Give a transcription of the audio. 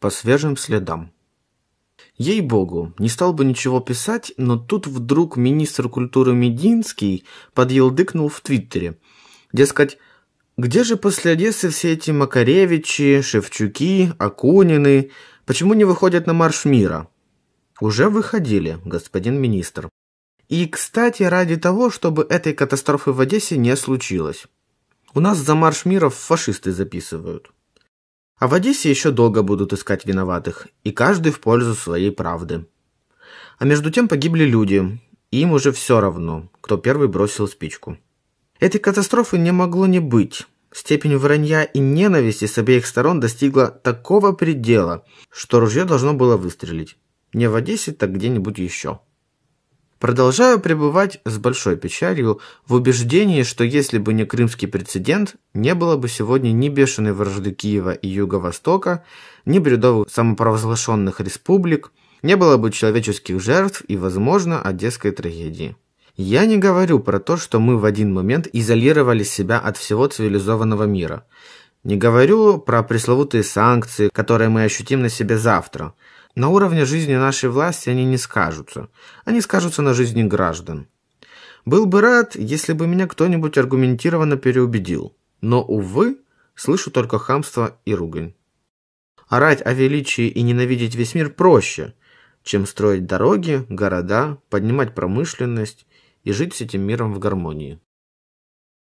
по свежим следам. Ей-богу, не стал бы ничего писать, но тут вдруг министр культуры Мединский подъелдыкнул в Твиттере. Дескать, где же после Одессы все эти Макаревичи, Шевчуки, Акунины? Почему не выходят на марш мира? Уже выходили, господин министр. И, кстати, ради того, чтобы этой катастрофы в Одессе не случилось. У нас за марш мира фашисты записывают. А в Одессе еще долго будут искать виноватых, и каждый в пользу своей правды. А между тем погибли люди, и им уже все равно, кто первый бросил спичку. Этой катастрофы не могло не быть. Степень вранья и ненависти с обеих сторон достигла такого предела, что ружье должно было выстрелить. Не в Одессе, так где-нибудь еще. Продолжаю пребывать с большой печалью в убеждении, что если бы не крымский прецедент, не было бы сегодня ни бешеной вражды Киева и Юго-Востока, ни бредовых самопровозглашенных республик, не было бы человеческих жертв и, возможно, одесской трагедии. Я не говорю про то, что мы в один момент изолировали себя от всего цивилизованного мира. Не говорю про пресловутые санкции, которые мы ощутим на себе завтра – на уровне жизни нашей власти они не скажутся. Они скажутся на жизни граждан. Был бы рад, если бы меня кто-нибудь аргументированно переубедил. Но, увы, слышу только хамство и ругань. Орать о величии и ненавидеть весь мир проще, чем строить дороги, города, поднимать промышленность и жить с этим миром в гармонии.